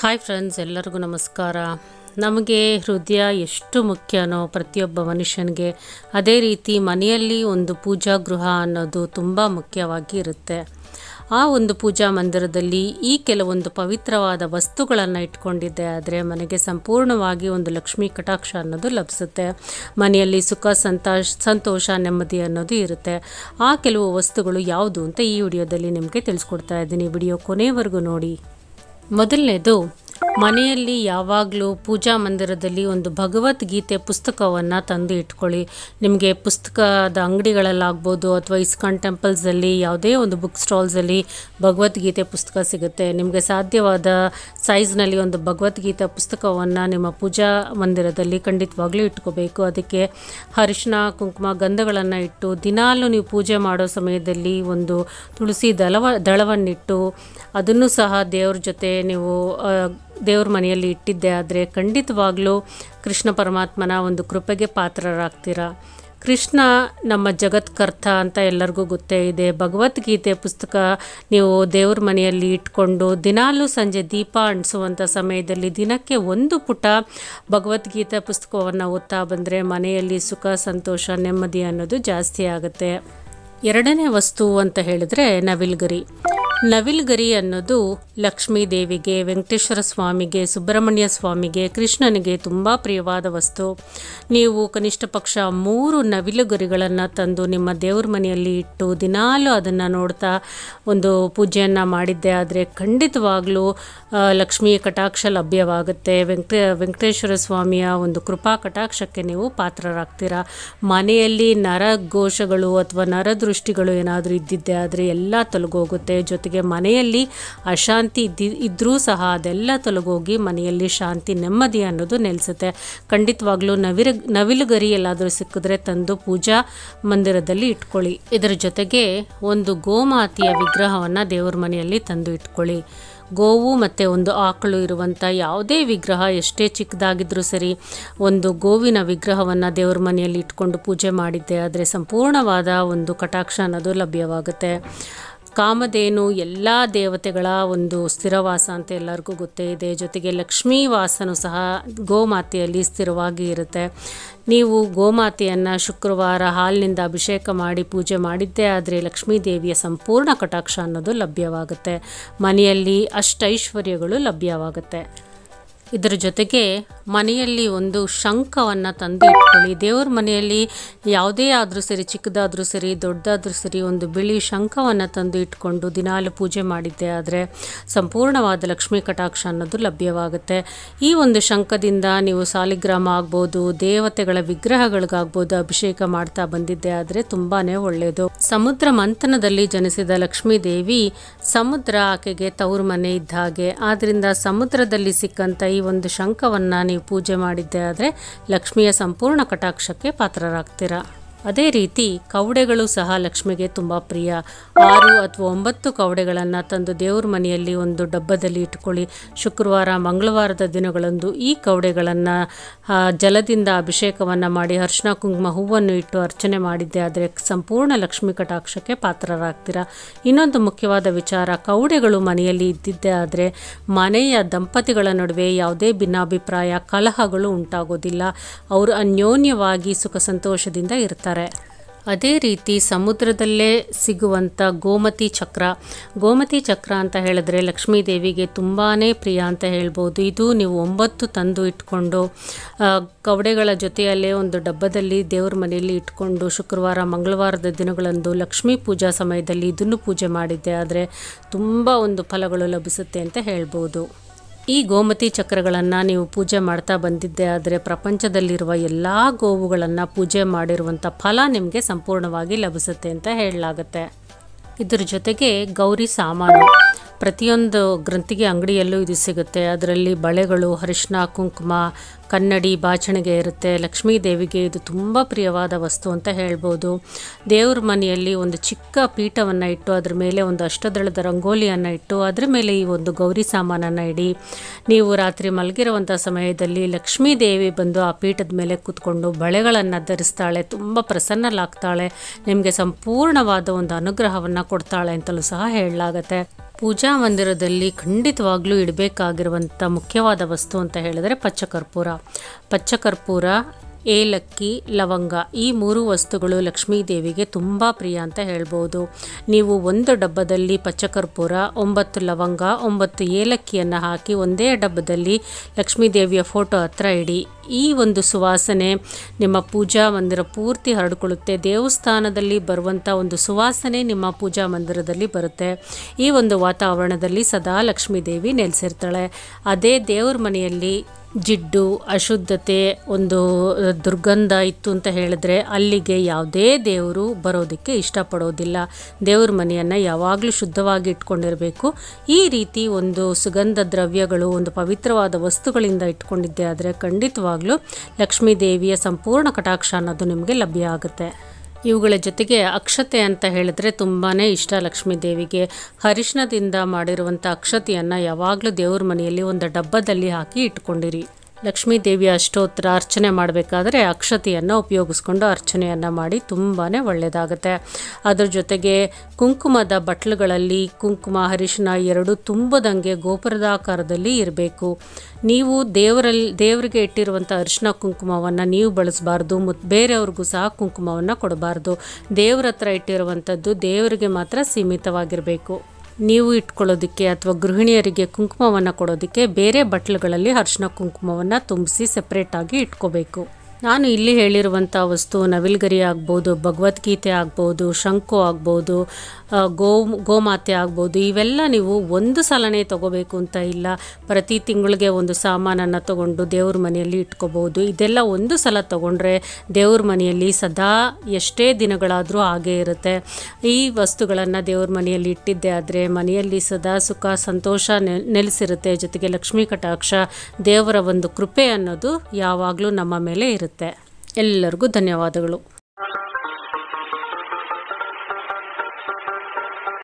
hi friends ಎಲ್ಲರಿಗೂ ನಮಸ್ಕಾರ ನಮಗೆ ಹೃದಯ ಎಷ್ಟು ಮುಖ್ಯನೋ ಪ್ರತಿಯೊಬ್ಬ ಮನುಷ್ಯನಿಗೆ ಅದೇ ರೀತಿ ಮನೆಯಲ್ಲಿ ಒಂದು ಪೂಜಾ ಗೃಹ ಅನ್ನೋದು ತುಂಬ ಮುಖ್ಯವಾಗಿ ಇರುತ್ತೆ ಆ ಒಂದು ಪೂಜಾ ಮಂದಿರದಲ್ಲಿ ಈ ಕೆಲವೊಂದು ಪವಿತ್ರವಾದ ವಸ್ತುಗಳನ್ನು ಇಟ್ಕೊಂಡಿದ್ದೆ ಆದರೆ ಮನೆಗೆ ಸಂಪೂರ್ಣವಾಗಿ ಒಂದು ಲಕ್ಷ್ಮೀ ಕಟಾಕ್ಷ ಅನ್ನೋದು ಲಭಿಸುತ್ತೆ ಮನೆಯಲ್ಲಿ ಸುಖ ಸಂತೋಷ ಸಂತೋಷ ನೆಮ್ಮದಿ ಅನ್ನೋದು ಇರುತ್ತೆ ಆ ಕೆಲವು ವಸ್ತುಗಳು ಯಾವುದು ಅಂತ ಈ ವಿಡಿಯೋದಲ್ಲಿ ನಿಮಗೆ ತಿಳಿಸ್ಕೊಡ್ತಾ ಇದ್ದೀನಿ ವಿಡಿಯೋ ಕೊನೆವರೆಗೂ ನೋಡಿ ಮೊದಲನೇದು ಮನೆಯಲ್ಲಿ ಯಾವಾಗಲೂ ಪೂಜಾ ಮಂದಿರದಲ್ಲಿ ಒಂದು ಭಗವದ್ಗೀತೆ ಪುಸ್ತಕವನ್ನು ತಂದು ಇಟ್ಕೊಳ್ಳಿ ನಿಮಗೆ ಪುಸ್ತಕದ ಅಂಗಡಿಗಳಲ್ಲಾಗ್ಬೋದು ಅಥವಾ ಇಸ್ಕಾನ್ ಟೆಂಪಲ್ಸಲ್ಲಿ ಯಾವುದೇ ಒಂದು ಬುಕ್ ಸ್ಟಾಲ್ಸಲ್ಲಿ ಭಗವದ್ಗೀತೆ ಪುಸ್ತಕ ಸಿಗುತ್ತೆ ನಿಮಗೆ ಸಾಧ್ಯವಾದ ಸೈಜ್ನಲ್ಲಿ ಒಂದು ಭಗವದ್ಗೀತಾ ಪುಸ್ತಕವನ್ನು ನಿಮ್ಮ ಪೂಜಾ ಮಂದಿರದಲ್ಲಿ ಖಂಡಿತವಾಗ್ಲೂ ಇಟ್ಕೋಬೇಕು ಅದಕ್ಕೆ ಅರಿಶಿನ ಕುಂಕುಮ ಗಂಧಗಳನ್ನು ಇಟ್ಟು ದಿನಾಲೂ ನೀವು ಪೂಜೆ ಮಾಡೋ ಸಮಯದಲ್ಲಿ ಒಂದು ತುಳಸಿ ದಳವ ದಳವನ್ನಿಟ್ಟು ಅದನ್ನು ಸಹ ದೇವ್ರ ಜೊತೆ ನೀವು ದೇವ್ರ ಮನೆಯಲ್ಲಿ ಇಟ್ಟಿದ್ದೆ ಆದರೆ ಖಂಡಿತವಾಗ್ಲೂ ಕೃಷ್ಣ ಪರಮಾತ್ಮನ ಒಂದು ಕೃಪೆಗೆ ಪಾತ್ರರಾಗ್ತೀರ ಕೃಷ್ಣ ನಮ್ಮ ಜಗತ್ಕರ್ತ ಅಂತ ಎಲ್ಲರಿಗೂ ಗೊತ್ತೇ ಇದೆ ಭಗವದ್ಗೀತೆ ಪುಸ್ತಕ ನೀವು ದೇವ್ರ ಮನೆಯಲ್ಲಿ ಇಟ್ಕೊಂಡು ದಿನಾಲೂ ಸಂಜೆ ದೀಪ ಅಂಟಿಸುವಂಥ ಸಮಯದಲ್ಲಿ ದಿನಕ್ಕೆ ಒಂದು ಪುಟ ಭಗವದ್ಗೀತೆ ಪುಸ್ತಕವನ್ನು ಓದ್ತಾ ಬಂದರೆ ಮನೆಯಲ್ಲಿ ಸುಖ ಸಂತೋಷ ನೆಮ್ಮದಿ ಅನ್ನೋದು ಜಾಸ್ತಿ ಆಗುತ್ತೆ ಎರಡನೇ ವಸ್ತು ಅಂತ ಹೇಳಿದ್ರೆ ನವಿಲ್ಗರಿ ನವಿಲ್ಗರಿ ಅನ್ನೋದು ಲಕ್ಷ್ಮೀ ದೇವಿಗೆ ವೆಂಕಟೇಶ್ವರ ಸ್ವಾಮಿಗೆ ಸುಬ್ರಹ್ಮಣ್ಯ ಸ್ವಾಮಿಗೆ ಕೃಷ್ಣನಿಗೆ ತುಂಬ ಪ್ರಿಯವಾದ ವಸ್ತು ನೀವು ಕನಿಷ್ಠ ಪಕ್ಷ ಮೂರು ನವಿಲುಗರಿಗಳನ್ನು ತಂದು ನಿಮ್ಮ ದೇವ್ರ ಮನೆಯಲ್ಲಿ ಇಟ್ಟು ದಿನಾಲೂ ಅದನ್ನು ನೋಡ್ತಾ ಒಂದು ಪೂಜೆಯನ್ನು ಮಾಡಿದ್ದೆ ಆದರೆ ಖಂಡಿತವಾಗಲೂ ಲಕ್ಷ್ಮಿಯ ಕಟಾಕ್ಷ ಲಭ್ಯವಾಗುತ್ತೆ ವೆಂಕಟ ವೆಂಕಟೇಶ್ವರ ಸ್ವಾಮಿಯ ಒಂದು ಕೃಪಾ ಕಟಾಕ್ಷಕ್ಕೆ ನೀವು ಪಾತ್ರರಾಗ್ತೀರಾ ಮನೆಯಲ್ಲಿ ನರ ಘೋಷಗಳು ಅಥವಾ ನರದೃಷ್ಟಿಗಳು ಏನಾದರೂ ಇದ್ದಿದ್ದೆ ಆದರೆ ಎಲ್ಲ ತೊಲಗೋಗುತ್ತೆ ಜೊತೆಗೆ ಮನೆಯಲ್ಲಿ ಅಶಾಂತಿ ಇದ್ದರೂ ಸಹ ಅದೆಲ್ಲ ತೊಲಗೋಗಿ ಮನೆಯಲ್ಲಿ ಶಾಂತಿ ನೆಮ್ಮದಿ ಅನ್ನೋದು ನೆಲೆಸುತ್ತೆ ಖಂಡಿತವಾಗ್ಲೂ ನವಿರ ನವಿಲುಗರಿ ಎಲ್ಲಾದರೂ ಸಿಕ್ಕಿದ್ರೆ ತಂದು ಪೂಜಾ ಮಂದಿರದಲ್ಲಿ ಇಟ್ಕೊಳ್ಳಿ ಇದರ ಜೊತೆಗೆ ಒಂದು ಗೋಮಾತೆಯ ವಿಗ್ರಹವನ್ನು ದೇವರ ಮನೆಯಲ್ಲಿ ತಂದು ಇಟ್ಕೊಳ್ಳಿ ಗೋವು ಮತ್ತು ಒಂದು ಆಕಳು ಇರುವಂಥ ಯಾವುದೇ ವಿಗ್ರಹ ಎಷ್ಟೇ ಚಿಕ್ಕದಾಗಿದ್ರೂ ಸರಿ ಒಂದು ಗೋವಿನ ವಿಗ್ರಹವನ್ನು ದೇವರ ಮನೆಯಲ್ಲಿ ಇಟ್ಕೊಂಡು ಪೂಜೆ ಮಾಡಿದ್ದೆ ಆದರೆ ಸಂಪೂರ್ಣವಾದ ಒಂದು ಕಟಾಕ್ಷ ಅನ್ನೋದು ಲಭ್ಯವಾಗುತ್ತೆ ಕಾಮಧೇನು ಎಲ್ಲ ದೇವತೆಗಳ ಒಂದು ಸ್ಥಿರವಾಸ ಅಂತ ಎಲ್ಲರಿಗೂ ಗೊತ್ತೇ ಇದೆ ಜೊತೆಗೆ ಲಕ್ಷ್ಮೀ ವಾಸನೂ ಸಹ ಗೋಮಾತೆಯಲ್ಲಿ ಸ್ಥಿರವಾಗಿ ಇರುತ್ತೆ ನೀವು ಗೋಮಾತೆಯನ್ನು ಶುಕ್ರವಾರ ಹಾಲಿನಿಂದ ಅಭಿಷೇಕ ಮಾಡಿ ಪೂಜೆ ಮಾಡಿದ್ದೇ ಆದರೆ ಲಕ್ಷ್ಮೀ ದೇವಿಯ ಸಂಪೂರ್ಣ ಕಟಾಕ್ಷ ಅನ್ನೋದು ಲಭ್ಯವಾಗುತ್ತೆ ಮನೆಯಲ್ಲಿ ಅಷ್ಟೈಶ್ವರ್ಯಗಳು ಲಭ್ಯವಾಗುತ್ತೆ ಇದರ ಜೊತೆಗೆ ಮನೆಯಲ್ಲಿ ಒಂದು ಶಂಖವನ್ನು ತಂದು ಇಟ್ಕೊಳ್ಳಿ ದೇವ್ರ ಮನೆಯಲ್ಲಿ ಯಾವುದೇ ಆದರೂ ಸರಿ ಚಿಕ್ಕದಾದರೂ ಸರಿ ದೊಡ್ಡದಾದರೂ ಸರಿ ಒಂದು ಬಿಳಿ ಶಂಖವನ್ನು ತಂದು ಇಟ್ಕೊಂಡು ದಿನಾಲು ಪೂಜೆ ಮಾಡಿದ್ದೆ ಆದರೆ ಸಂಪೂರ್ಣವಾದ ಲಕ್ಷ್ಮೀ ಕಟಾಕ್ಷ ಅನ್ನೋದು ಲಭ್ಯವಾಗುತ್ತೆ ಈ ಒಂದು ಶಂಖದಿಂದ ನೀವು ಸಾಲಿಗ್ರಾಮ ಆಗ್ಬೋದು ದೇವತೆಗಳ ವಿಗ್ರಹಗಳಿಗಾಗ್ಬೋದು ಅಭಿಷೇಕ ಮಾಡ್ತಾ ಬಂದಿದ್ದೆ ಆದರೆ ತುಂಬಾ ಒಳ್ಳೆಯದು ಸಮುದ್ರ ಮಂಥನದಲ್ಲಿ ಜನಿಸಿದ ಲಕ್ಷ್ಮೀ ದೇವಿ ಸಮುದ್ರ ಆಕೆಗೆ ತವ್ರ ಮನೆ ಇದ್ದ ಹಾಗೆ ಆದ್ದರಿಂದ ಸಮುದ್ರದಲ್ಲಿ ಸಿಕ್ಕಂಥ ಈ ಒಂದು ಶಂಖವನ್ನು ನೀವು ಪೂಜೆ ಮಾಡಿದ್ದೆ ಆದರೆ ಲಕ್ಷ್ಮಿಯ ಸಂಪೂರ್ಣ ಕಟಾಕ್ಷಕ್ಕೆ ಪಾತ್ರರಾಗ್ತೀರಾ ಅದೇ ರೀತಿ ಕವಡೆಗಳು ಸಹ ಲಕ್ಷ್ಮಿಗೆ ತುಂಬ ಪ್ರಿಯ ಆರು ಅಥವಾ ಒಂಬತ್ತು ಕವಡೆಗಳನ್ನು ತಂದು ದೇವ್ರ ಮನೆಯಲ್ಲಿ ಒಂದು ಡಬ್ಬದಲ್ಲಿ ಇಟ್ಕೊಳ್ಳಿ ಶುಕ್ರವಾರ ಮಂಗಳವಾರದ ದಿನಗಳಂದು ಈ ಕವಡೆಗಳನ್ನು ಜಲದಿಂದ ಅಭಿಷೇಕವನ್ನು ಮಾಡಿ ಅರ್ಶನ ಕುಂಕುಮ ಹೂವನ್ನು ಇಟ್ಟು ಅರ್ಚನೆ ಮಾಡಿದ್ದೆ ಆದರೆ ಸಂಪೂರ್ಣ ಲಕ್ಷ್ಮಿ ಕಟಾಕ್ಷಕ್ಕೆ ಪಾತ್ರರಾಗ್ತೀರ ಇನ್ನೊಂದು ಮುಖ್ಯವಾದ ವಿಚಾರ ಕವಡೆಗಳು ಮನೆಯಲ್ಲಿ ಇದ್ದಿದ್ದೆ ಆದರೆ ಮನೆಯ ದಂಪತಿಗಳ ನಡುವೆ ಯಾವುದೇ ಭಿನ್ನಾಭಿಪ್ರಾಯ ಕಲಹಗಳು ಉಂಟಾಗೋದಿಲ್ಲ ಅವರು ಅನ್ಯೋನ್ಯವಾಗಿ ಸುಖ ಸಂತೋಷದಿಂದ ಇರ್ತಾರೆ ಅದೇ ರೀತಿ ಸಮುದ್ರದಲ್ಲೇ ಸಿಗುವಂಥ ಗೋಮತಿ ಚಕ್ರ ಗೋಮತಿ ಚಕ್ರ ಅಂತ ಹೇಳಿದ್ರೆ ಲಕ್ಷ್ಮೀ ದೇವಿಗೆ ತುಂಬಾ ಪ್ರಿಯ ಅಂತ ಹೇಳ್ಬೋದು ಇದು ನೀವು ಒಂಬತ್ತು ತಂದು ಇಟ್ಕೊಂಡು ಕವಡೆಗಳ ಜೊತೆಯಲ್ಲೇ ಒಂದು ಡಬ್ಬದಲ್ಲಿ ದೇವ್ರ ಮನೆಯಲ್ಲಿ ಇಟ್ಕೊಂಡು ಶುಕ್ರವಾರ ಮಂಗಳವಾರದ ದಿನಗಳಂದು ಲಕ್ಷ್ಮೀ ಪೂಜಾ ಸಮಯದಲ್ಲಿ ಇದನ್ನು ಪೂಜೆ ಮಾಡಿದ್ದೆ ಆದರೆ ತುಂಬ ಒಂದು ಫಲಗಳು ಲಭಿಸುತ್ತೆ ಅಂತ ಹೇಳ್ಬೋದು ಈ ಗೋಮತಿ ಚಕ್ರಗಳನ್ನು ನೀವು ಪೂಜೆ ಮಾಡ್ತಾ ಬಂದಿದ್ದೆ ಆದರೆ ಪ್ರಪಂಚದಲ್ಲಿರುವ ಎಲ್ಲ ಗೋವುಗಳನ್ನು ಪೂಜೆ ಮಾಡಿರುವಂಥ ಫಲ ನಿಮಗೆ ಸಂಪೂರ್ಣವಾಗಿ ಲಭಿಸುತ್ತೆ ಅಂತ ಹೇಳಲಾಗುತ್ತೆ ಇದರ ಜೊತೆಗೆ ಗೌರಿ ಸಾಮಾನು ಪ್ರತಿಯೊಂದು ಗ್ರಂಥಿಗೆ ಅಂಗಡಿಯಲ್ಲೂ ಇದು ಸಿಗುತ್ತೆ ಅದರಲ್ಲಿ ಬಳೆಗಳು ಅರಿಶಿನ ಕುಂಕುಮ ಕನ್ನಡಿ ಬಾಚಣಿಗೆ ಇರುತ್ತೆ ಲಕ್ಷ್ಮೀ ದೇವಿಗೆ ಇದು ತುಂಬ ಪ್ರಿಯವಾದ ವಸ್ತು ಅಂತ ಹೇಳ್ಬೋದು ದೇವ್ರ ಮನೆಯಲ್ಲಿ ಒಂದು ಚಿಕ್ಕ ಪೀಠವನ್ನು ಇಟ್ಟು ಅದ್ರ ಮೇಲೆ ಒಂದು ಅಷ್ಟದಳದ ರಂಗೋಲಿಯನ್ನು ಇಟ್ಟು ಅದರ ಮೇಲೆ ಈ ಒಂದು ಗೌರಿ ಸಾಮಾನನ್ನು ಇಡಿ ನೀವು ರಾತ್ರಿ ಮಲಗಿರುವಂಥ ಸಮಯದಲ್ಲಿ ಲಕ್ಷ್ಮೀ ದೇವಿ ಬಂದು ಆ ಪೀಠದ ಮೇಲೆ ಕೂತ್ಕೊಂಡು ಬಳೆಗಳನ್ನು ಧರಿಸ್ತಾಳೆ ತುಂಬ ಪ್ರಸನ್ನಲಾಗ್ತಾಳೆ ನಿಮಗೆ ಸಂಪೂರ್ಣವಾದ ಒಂದು ಅನುಗ್ರಹವನ್ನು ಕೊಡ್ತಾಳೆ ಅಂತಲೂ ಸಹ ಹೇಳಲಾಗತ್ತೆ ಪೂಜಾ ಮಂದಿರದಲ್ಲಿ ಖಂಡಿತವಾಗ್ಲೂ ಇಡಬೇಕಾಗಿರುವಂಥ ಮುಖ್ಯವಾದ ವಸ್ತು ಅಂತ ಹೇಳಿದರೆ ಪಚ್ಚಕರ್ಪೂರ ಪಚ್ಚಕರ್ಪೂರ ಏಲಕ್ಕಿ ಲವಂಗ ಈ ಮೂರು ವಸ್ತುಗಳು ಲಕ್ಷ್ಮೀ ದೇವಿಗೆ ತುಂಬ ಪ್ರಿಯ ಅಂತ ಹೇಳ್ಬೋದು ನೀವು ಒಂದು ಡಬ್ಬದಲ್ಲಿ ಪಚ್ಚಕರ್ಪೂರ ಒಂಬತ್ತು ಲವಂಗ ಒಂಬತ್ತು ಏಲಕ್ಕಿಯನ್ನು ಹಾಕಿ ಒಂದೇ ಡಬ್ಬದಲ್ಲಿ ಲಕ್ಷ್ಮೀ ದೇವಿಯ ಫೋಟೋ ಹತ್ರ ಇಡಿ ಈ ಒಂದು ಸುವಾಸನೆ ನಿಮ್ಮ ಪೂಜಾ ಮಂದಿರ ಪೂರ್ತಿ ಹರಡಿಕೊಳ್ಳುತ್ತೆ ದೇವಸ್ಥಾನದಲ್ಲಿ ಬರುವಂಥ ಒಂದು ಸುವಾಸನೆ ನಿಮ್ಮ ಪೂಜಾ ಮಂದಿರದಲ್ಲಿ ಬರುತ್ತೆ ಈ ಒಂದು ವಾತಾವರಣದಲ್ಲಿ ಸದಾ ಲಕ್ಷ್ಮೀ ದೇವಿ ನೆಲೆಸಿರ್ತಾಳೆ ಅದೇ ದೇವ್ರ ಮನೆಯಲ್ಲಿ ಜಿಡ್ಡು ಅಶುದ್ಧತೆ ಒಂದು ದುರ್ಗಂಧ ಇತ್ತು ಅಂತ ಹೇಳಿದ್ರೆ ಅಲ್ಲಿಗೆ ಯಾವುದೇ ದೇವರು ಬರೋದಕ್ಕೆ ಇಷ್ಟಪಡೋದಿಲ್ಲ ದೇವ್ರ ಮನೆಯನ್ನು ಯಾವಾಗಲೂ ಶುದ್ಧವಾಗಿ ಇಟ್ಕೊಂಡಿರಬೇಕು ಈ ರೀತಿ ಒಂದು ಸುಗಂಧ ದ್ರವ್ಯಗಳು ಒಂದು ಪವಿತ್ರವಾದ ವಸ್ತುಗಳಿಂದ ಇಟ್ಕೊಂಡಿದ್ದೆ ಆದರೆ ಖಂಡಿತವಾಗ್ಲೂ ಲಕ್ಷ್ಮೀ ದೇವಿಯ ಸಂಪೂರ್ಣ ಕಟಾಕ್ಷ ಅನ್ನೋದು ನಿಮಗೆ ಲಭ್ಯ ಆಗುತ್ತೆ ಇವುಗಳ ಜೊತೆಗೆ ಅಕ್ಷತೆ ಅಂತ ಹೇಳಿದ್ರೆ ತುಂಬಾ ಇಷ್ಟ ಲಕ್ಷ್ಮೀ ದೇವಿಗೆ ಹರಿಶ್ನದಿಂದ ಮಾಡಿರುವಂಥ ಅಕ್ಷತೆಯನ್ನು ಯಾವಾಗಲೂ ದೇವ್ರ ಮನೆಯಲ್ಲಿ ಒಂದು ಡಬ್ಬದಲ್ಲಿ ಹಾಕಿ ಇಟ್ಕೊಂಡಿರಿ ಲಕ್ಷ್ಮೀ ದೇವಿಯ ಅಷ್ಟೋತ್ತರ ಅರ್ಚನೆ ಮಾಡಬೇಕಾದ್ರೆ ಅಕ್ಷತೆಯನ್ನು ಉಪಯೋಗಿಸ್ಕೊಂಡು ಅರ್ಚನೆಯನ್ನು ಮಾಡಿ ತುಂಬಾ ಒಳ್ಳೆಯದಾಗುತ್ತೆ ಅದರ ಜೊತೆಗೆ ಕುಂಕುಮದ ಬಟ್ಲುಗಳಲ್ಲಿ ಕುಂಕುಮ ಅರಿಶಿನ ಎರಡು ತುಂಬದಂಗೆ ಗೋಪುರದಾಕಾರದಲ್ಲಿ ಇರಬೇಕು ನೀವು ದೇವರಲ್ಲಿ ದೇವರಿಗೆ ಇಟ್ಟಿರುವಂಥ ಅರಿಶಿನ ಕುಂಕುಮವನ್ನು ನೀವು ಬಳಸಬಾರ್ದು ಮತ್ತು ಬೇರೆಯವ್ರಿಗೂ ಸಹ ಕುಂಕುಮವನ್ನು ಕೊಡಬಾರ್ದು ದೇವರ ಹತ್ರ ಇಟ್ಟಿರುವಂಥದ್ದು ದೇವರಿಗೆ ಮಾತ್ರ ಸೀಮಿತವಾಗಿರಬೇಕು ನೀವು ಇಟ್ಕೊಳ್ಳೋದಕ್ಕೆ ಅಥವಾ ಗೃಹಿಣಿಯರಿಗೆ ಕುಂಕುಮವನ್ನು ಕೊಡೋದಕ್ಕೆ ಬೇರೆ ಬಟ್ಲುಗಳಲ್ಲಿ ಅರಿಶಿನ ಕುಂಕುಮವನ್ನು ತುಂಬಿಸಿ ಸಪ್ರೇಟಾಗಿ ಇಟ್ಕೋಬೇಕು ನಾನು ಇಲ್ಲಿ ಹೇಳಿರುವಂಥ ವಸ್ತು ನವಿಲ್ಗರಿ ಆಗ್ಬೋದು ಭಗವದ್ಗೀತೆ ಆಗ್ಬೋದು ಶಂಕು ಆಗ್ಬೋದು ಗೋ ಗೋಮಾತೆ ಆಗ್ಬೋದು ಇವೆಲ್ಲ ನೀವು ಒಂದು ಸಲನೇ ತಗೋಬೇಕು ಅಂತ ಇಲ್ಲ ಪ್ರತಿ ತಿಂಗಳಿಗೆ ಒಂದು ಸಾಮಾನನ್ನು ತಗೊಂಡು ದೇವ್ರ ಮನೆಯಲ್ಲಿ ಇಟ್ಕೋಬೋದು ಇದೆಲ್ಲ ಒಂದು ಸಲ ತಗೊಂಡ್ರೆ ದೇವ್ರ ಮನೆಯಲ್ಲಿ ಸದಾ ಎಷ್ಟೇ ದಿನಗಳಾದರೂ ಹಾಗೇ ಇರುತ್ತೆ ಈ ವಸ್ತುಗಳನ್ನು ದೇವ್ರ ಮನೆಯಲ್ಲಿ ಇಟ್ಟಿದ್ದೆ ಆದರೆ ಮನೆಯಲ್ಲಿ ಸದಾ ಸುಖ ಸಂತೋಷ ನೆಲೆಸಿರುತ್ತೆ ಜೊತೆಗೆ ಲಕ್ಷ್ಮೀ ಕಟಾಕ್ಷ ದೇವರ ಒಂದು ಕೃಪೆ ಅನ್ನೋದು ಯಾವಾಗಲೂ ನಮ್ಮ ಮೇಲೆ ಇರುತ್ತೆ ಎಲ್ಲರಿಗೂ ಧನ್ಯವಾದಗಳು